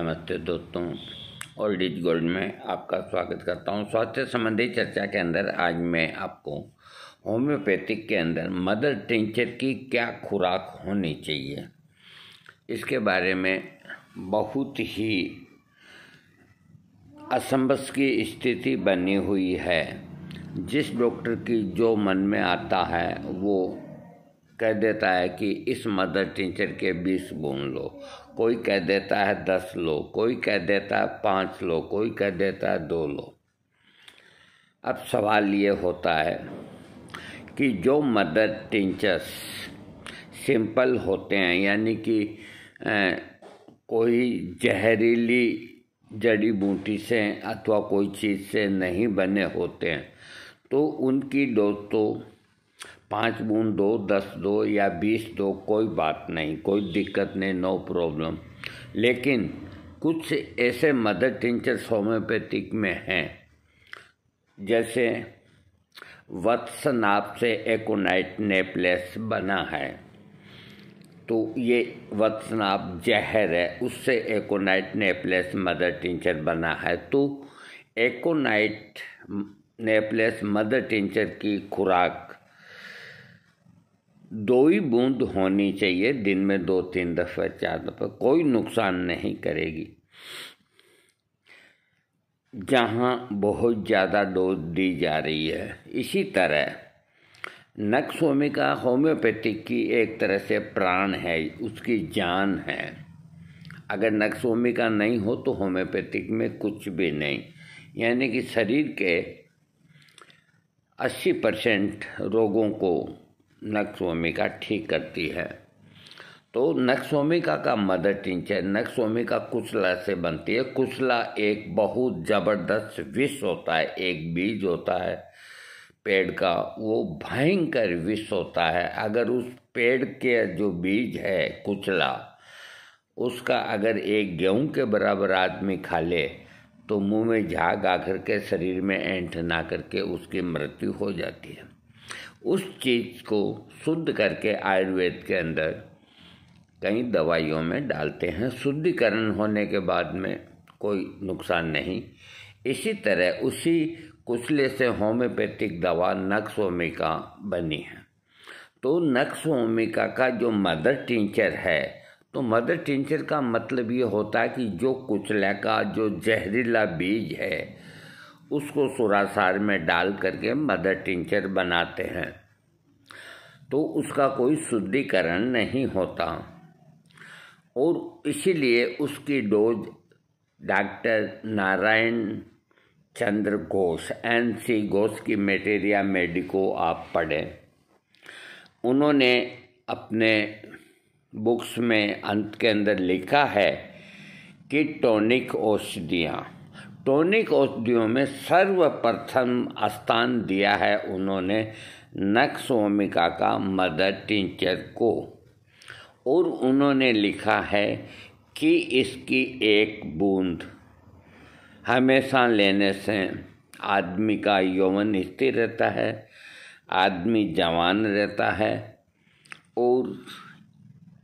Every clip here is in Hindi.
नमस्ते दोस्तों ओल्ड इज गोल्ड में आपका स्वागत करता हूँ स्वास्थ्य संबंधी चर्चा के अंदर आज मैं आपको होम्योपैथिक के अंदर मदर टेंचर की क्या खुराक होनी चाहिए इसके बारे में बहुत ही असंबस की स्थिति बनी हुई है जिस डॉक्टर की जो मन में आता है वो कह देता है कि इस मदर टीचर के बीस गुण लो कोई कह देता है दस लो कोई कह देता है पाँच लो कोई कह देता है दो लो अब सवाल ये होता है कि जो मदर टीचर्स सिंपल होते हैं यानी कि कोई जहरीली जड़ी बूटी से अथवा कोई चीज़ से नहीं बने होते हैं तो उनकी तो पाँच बूंद दो दस दो या बीस दो कोई बात नहीं कोई दिक्कत नहीं नो प्रॉब्लम लेकिन कुछ ऐसे मदर टिंचर्स होम्योपैथिक में हैं जैसे वत्स नाप से एकोनाइट नेपलेस बना है तो ये वत्सनाप जहर है उससे एकोनाइट नेपलेस मदर टिंचर बना है तो एकोनाइट नेपलेस मदर टिंचर की खुराक दो ही बूंद होनी चाहिए दिन में दो तीन दफ़ा चार दफ़ा कोई नुकसान नहीं करेगी जहाँ बहुत ज़्यादा डोज दी जा रही है इसी तरह नक्सोमिका होम्योपैथिक की एक तरह से प्राण है उसकी जान है अगर नक्सोमिका नहीं हो तो होम्योपैथिक में कुछ भी नहीं यानी कि शरीर के 80 परसेंट रोगों को नक्सोमिका ठीक करती है तो नक्सोमिका का मदर टिंच है नक्सोमिका कुशला से बनती है कुशला एक बहुत ज़बरदस्त विष होता है एक बीज होता है पेड़ का वो भयंकर विष होता है अगर उस पेड़ के जो बीज है कुचला उसका अगर एक गेहूं के बराबर आदमी खा ले तो मुंह में झाग आकर के शरीर में एंठ ना करके उसकी मृत्यु हो जाती है उस चीज़ को शुद्ध करके आयुर्वेद के अंदर कई दवाइयों में डालते हैं शुद्धिकरण होने के बाद में कोई नुकसान नहीं इसी तरह उसी कुचले से होम्योपैथिक दवा नक्स ओमिका बनी है तो नक्स ओमिका का जो मदर टिंचर है तो मदर टिंचर का मतलब ये होता है कि जो कुचले का जो जहरीला बीज है उसको सुरासार में डाल करके मदर टिंचर बनाते हैं तो उसका कोई शुद्धिकरण नहीं होता और इसीलिए उसकी dose doctor Narayan Chandra Ghosh N C Ghosh की मेटेरिया मेडिको आप पढ़ें उन्होंने अपने बुक्स में अंत के अंदर लिखा है कि टॉनिक औषधियाँ टोनिक औषधियों में सर्वप्रथम स्थान दिया है उन्होंने नक्सोमिका का मदर टिंचर को और उन्होंने लिखा है कि इसकी एक बूंद हमेशा लेने से आदमी का यौवन स्थिर रहता है आदमी जवान रहता है और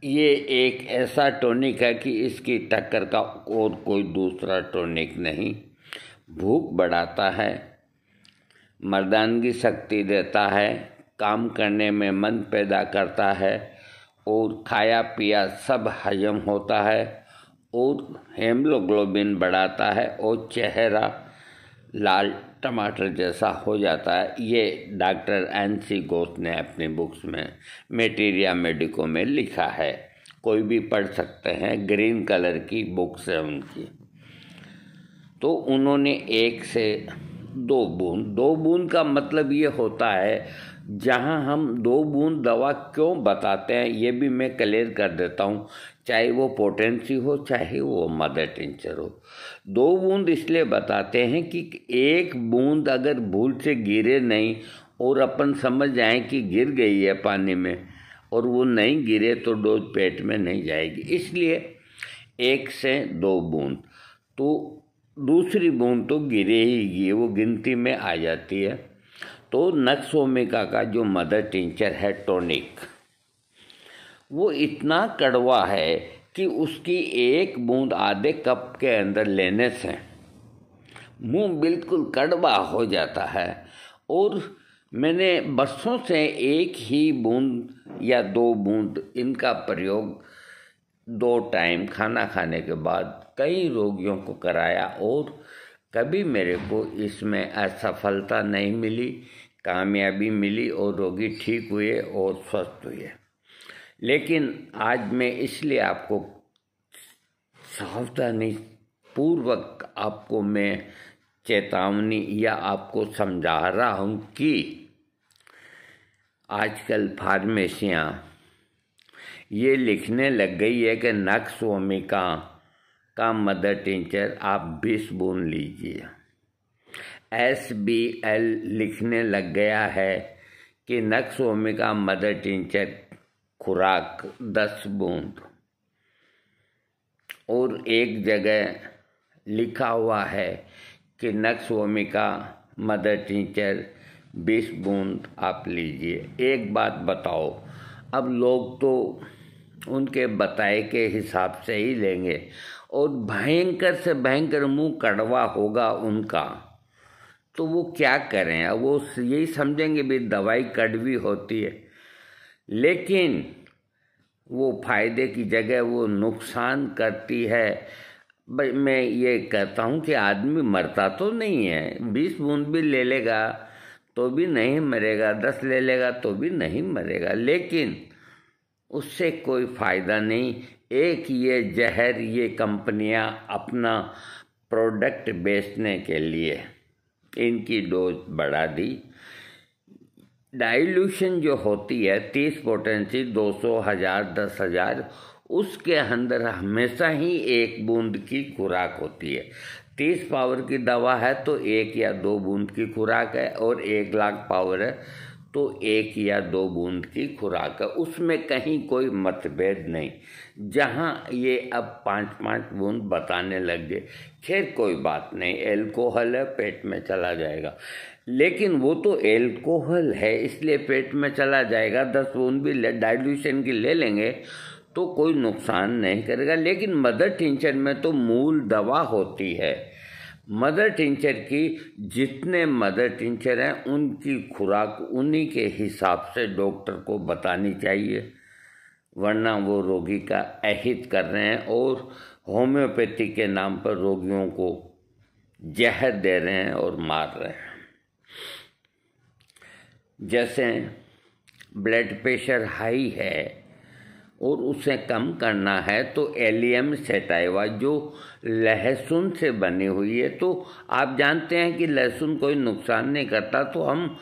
ये एक ऐसा टॉनिक है कि इसकी टक्कर का और कोई दूसरा टॉनिक नहीं भूख बढ़ाता है मर्दानगी शक्ति देता है काम करने में मन पैदा करता है और खाया पिया सब हजम होता है और हेमोग्लोबिन बढ़ाता है और चेहरा लाल टमाटर जैसा हो जाता है ये डॉक्टर एन सी गोस ने अपनी बुक्स में मेटीरिया मेडिको में लिखा है कोई भी पढ़ सकते हैं ग्रीन कलर की बुक्स है उनकी तो उन्होंने एक से दो बूंद दो बूंद का मतलब ये होता है जहां हम दो बूंद दवा क्यों बताते हैं ये भी मैं क्लियर कर देता हूँ चाहे वो पोटेंसी हो चाहे वो मदर टेंचर हो दो बूंद इसलिए बताते हैं कि एक बूंद अगर भूल से गिरे नहीं और अपन समझ जाए कि गिर गई है पानी में और वो नहीं गिरे तो डोज पेट में नहीं जाएगी इसलिए एक से दो बूंद तो दूसरी बूंद तो गिरे ही गिरेगी वो गिनती में आ जाती है तो नक्स ओमेगा का जो मदर टिंचर है टॉनिक वो इतना कड़वा है कि उसकी एक बूंद आधे कप के अंदर लेने से मुंह बिल्कुल कड़वा हो जाता है और मैंने बरसों से एक ही बूंद या दो बूंद इनका प्रयोग दो टाइम खाना खाने के बाद कई रोगियों को कराया और कभी मेरे को इसमें असफलता नहीं मिली कामयाबी मिली और रोगी ठीक हुए और स्वस्थ हुए लेकिन आज मैं इसलिए आपको सावधानी पूर्वक आपको मैं चेतावनी या आपको समझा रहा हूँ कि आजकल फार्मेसियाँ ये लिखने लग गई है कि नक्स वोमिका का मदर टीचर आप बीस बूंद लीजिए एस बी एल लिखने लग गया है कि नक्स ओमिका मदर टिंचर खुराक दस बूंद और एक जगह लिखा हुआ है कि नक्स ओमिका मदर टिंचर बीस बूंद आप लीजिए एक बात बताओ अब लोग तो उनके बताए के हिसाब से ही लेंगे और भयंकर से भयंकर मुंह कड़वा होगा उनका तो वो क्या करें अब वो यही समझेंगे भी दवाई कड़वी होती है लेकिन वो फायदे की जगह वो नुकसान करती है मैं ये कहता हूँ कि आदमी मरता तो नहीं है बीस बूंद भी ले लेगा तो भी नहीं मरेगा दस ले लेगा तो भी नहीं मरेगा लेकिन उससे कोई फ़ायदा नहीं एक ये जहर ये कंपनियाँ अपना प्रोडक्ट बेचने के लिए इनकी डोज बढ़ा दी डाइल्यूशन जो होती है तीस पोटेंसी दो सौ हजार दस हजार उसके अंदर हमेशा ही एक बूंद की खुराक होती है तीस पावर की दवा है तो एक या दो बूंद की खुराक है और एक लाख पावर है तो एक या दो बूंद की खुराक है उसमें कहीं कोई मतभेद नहीं जहाँ ये अब पाँच पाँच बूंद बताने लग गए खैर कोई बात नहीं एल्कोहल है पेट में चला जाएगा लेकिन वो तो एल्कोहल है इसलिए पेट में चला जाएगा दस बूंद भी डाइल्यूशन की ले लेंगे तो कोई नुकसान नहीं करेगा लेकिन मदर टिंचर में तो मूल दवा होती है मदर टिंचर की जितने मदर टिंचर हैं उनकी खुराक उन्हीं के हिसाब से डॉक्टर को बतानी चाहिए वरना वो रोगी का अहित कर रहे हैं और होम्योपैथी के नाम पर रोगियों को जहर दे रहे हैं और मार रहे हैं जैसे ब्लड प्रेशर हाई है और उसे कम करना है तो एलियम सेटाइवा जो लहसुन से बनी हुई है तो आप जानते हैं कि लहसुन कोई नुकसान नहीं करता तो हम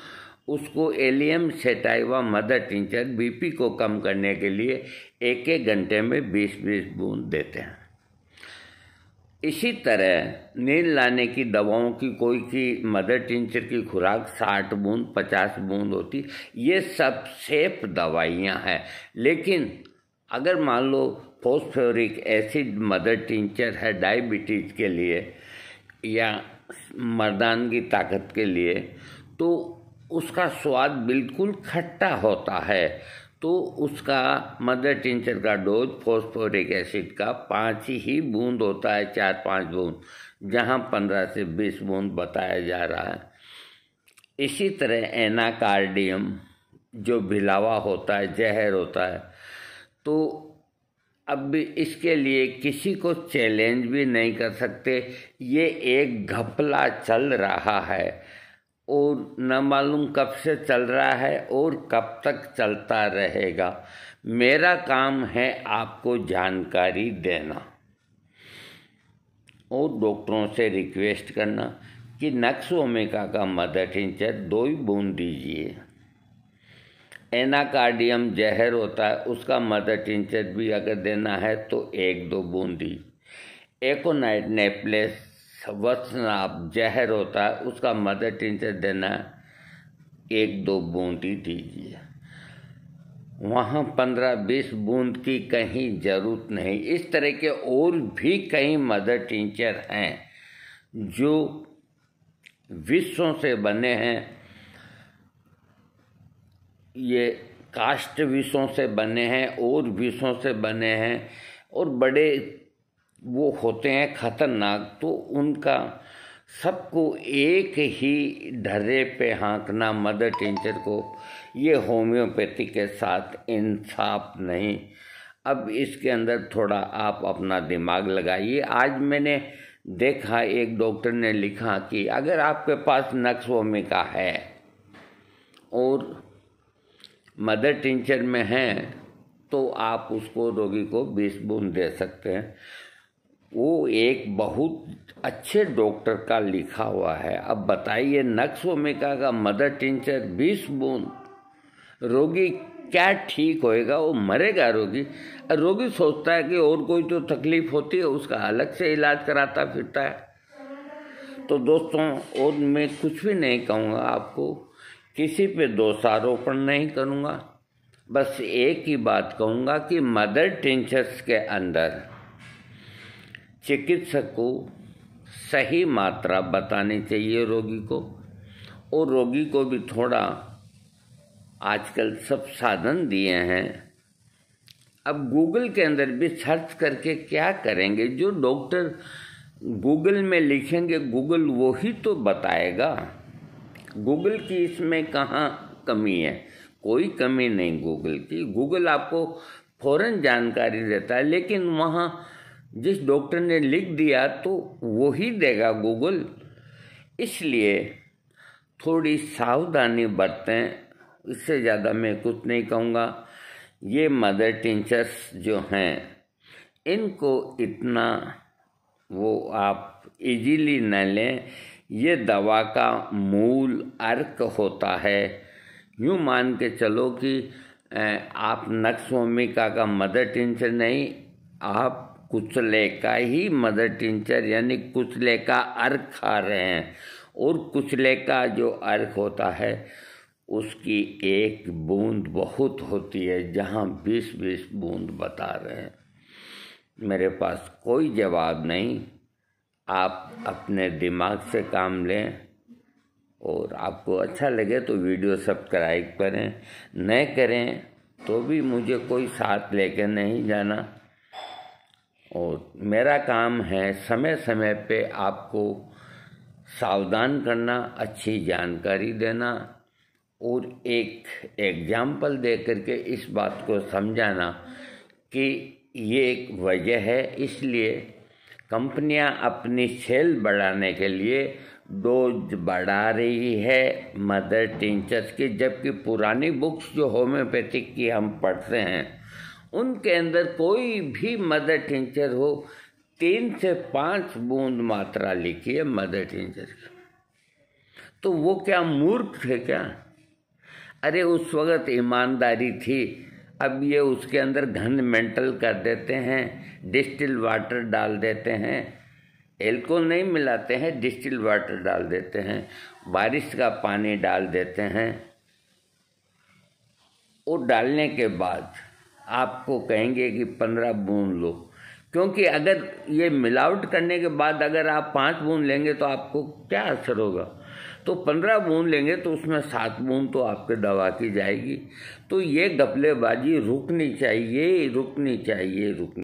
उसको allium sativa mother tincture BP को कम करने के लिए एक एक घंटे में बीस बीस बूंद देते हैं इसी तरह नींद लाने की दवाओं की कोई की मदर टिंचर की खुराक साठ बूंद पचास बूंद होती ये सब सेफ दवाइयाँ हैं लेकिन अगर मान लो फोस्फोरिक एसिड मदर टिंचर है डायबिटीज़ के लिए या मर्दानगी ताकत के लिए तो उसका स्वाद बिल्कुल खट्टा होता है तो उसका मदर टिंचर का डोज फोस्फोरिक एसिड का पाँच ही बूंद होता है चार पाँच बूंद जहाँ पंद्रह से बीस बूंद बताया जा रहा है इसी तरह एनाकार्डियम जो भिलावा होता है जहर होता है तो अब भी इसके लिए किसी को चैलेंज भी नहीं कर सकते ये एक घपला चल रहा है और न मालूम कब से चल रहा है और कब तक चलता रहेगा मेरा काम है आपको जानकारी देना और डॉक्टरों से रिक्वेस्ट करना कि नक्स ओमेका का मदर टिंचर दो ही बूंद दीजिए एनाकार्डियम जहर होता है उसका मदर टिंचर भी अगर देना है तो एक दो बूंदी एकोनाइट नेपलेस वत्सनाप जहर होता है उसका मदर टिंचर देना एक दो बूंद ही दीजिए वहाँ पंद्रह बीस बूंद की कहीं ज़रूरत नहीं इस तरह के और भी कई मदर टिंचर हैं जो विश्वों से बने हैं ये काष्ट विषों से बने हैं और विषों से बने हैं और बड़े वो होते हैं खतरनाक तो उनका सबको एक ही ढर्रे पे हाँकना मदर टीचर को ये होम्योपैथी के साथ इंसाफ नहीं अब इसके अंदर थोड़ा आप अपना दिमाग लगाइए आज मैंने देखा एक डॉक्टर ने लिखा कि अगर आपके पास नक्सवोमिका है और मदर टिंचर में है तो आप उसको रोगी को बीस बूंद दे सकते हैं वो एक बहुत अच्छे डॉक्टर का लिखा हुआ है अब बताइए नक्स ओमेका का मदर टिंचर बीस बूंद रोगी क्या ठीक होएगा वो मरेगा रोगी रोगी सोचता है कि और कोई तो तकलीफ होती है उसका अलग से इलाज कराता फिरता है तो दोस्तों और मैं कुछ भी नहीं कहूँगा आपको किसी पे दोषारोपण नहीं करूँगा बस एक ही बात कहूँगा कि मदर टिंचर्स के अंदर चिकित्सक को सही मात्रा बतानी चाहिए रोगी को और रोगी को भी थोड़ा आजकल सब साधन दिए हैं अब गूगल के अंदर भी सर्च करके क्या करेंगे जो डॉक्टर गूगल में लिखेंगे गूगल वो ही तो बताएगा गूगल की इसमें कहाँ कमी है कोई कमी नहीं गूगल की गूगल आपको फ़ौरन जानकारी देता है लेकिन वहाँ जिस डॉक्टर ने लिख दिया तो वही देगा गूगल इसलिए थोड़ी सावधानी बरतें इससे ज़्यादा मैं कुछ नहीं कहूँगा ये मदर टीचर्स जो हैं इनको इतना वो आप इजीली न लें ये दवा का मूल अर्क होता है यूँ मान के चलो कि आप नक्सोमिका का मदर टीचर नहीं आप कुचले का ही मदर टिंचर यानी कुचले का अर्क खा रहे हैं और कुचले का जो अर्क होता है उसकी एक बूंद बहुत होती है जहाँ बीस बीस बूंद बता रहे हैं मेरे पास कोई जवाब नहीं आप अपने दिमाग से काम लें और आपको अच्छा लगे तो वीडियो सब्सक्राइब करें न करें तो भी मुझे कोई साथ लेकर नहीं जाना और मेरा काम है समय समय पे आपको सावधान करना अच्छी जानकारी देना और एक एग्जाम्पल दे करके इस बात को समझाना कि ये एक वजह है इसलिए कंपनियां अपनी सेल बढ़ाने के लिए डोज बढ़ा रही है मदर टीचर्स की जबकि पुरानी बुक्स जो होम्योपैथिक की हम पढ़ते हैं उनके अंदर कोई भी मदर टेंचर हो तीन से पांच बूंद मात्रा लिखी है मदर टेंचर की तो वो क्या मूर्ख थे क्या अरे उस वक़्त ईमानदारी थी अब ये उसके अंदर घन मेंटल कर देते हैं डिस्टिल वाटर डाल देते हैं एल्कोल नहीं मिलाते हैं डिस्टिल वाटर डाल देते हैं बारिश का पानी डाल देते हैं वो डालने के बाद आपको कहेंगे कि पंद्रह बूंद लो क्योंकि अगर ये मिलावट करने के बाद अगर आप पाँच बूंद लेंगे तो आपको क्या असर होगा तो पंद्रह बूंद लेंगे तो उसमें सात बूंद तो आपके दवा की जाएगी तो ये गपलेबाजी रुकनी चाहिए रुकनी चाहिए रुकनी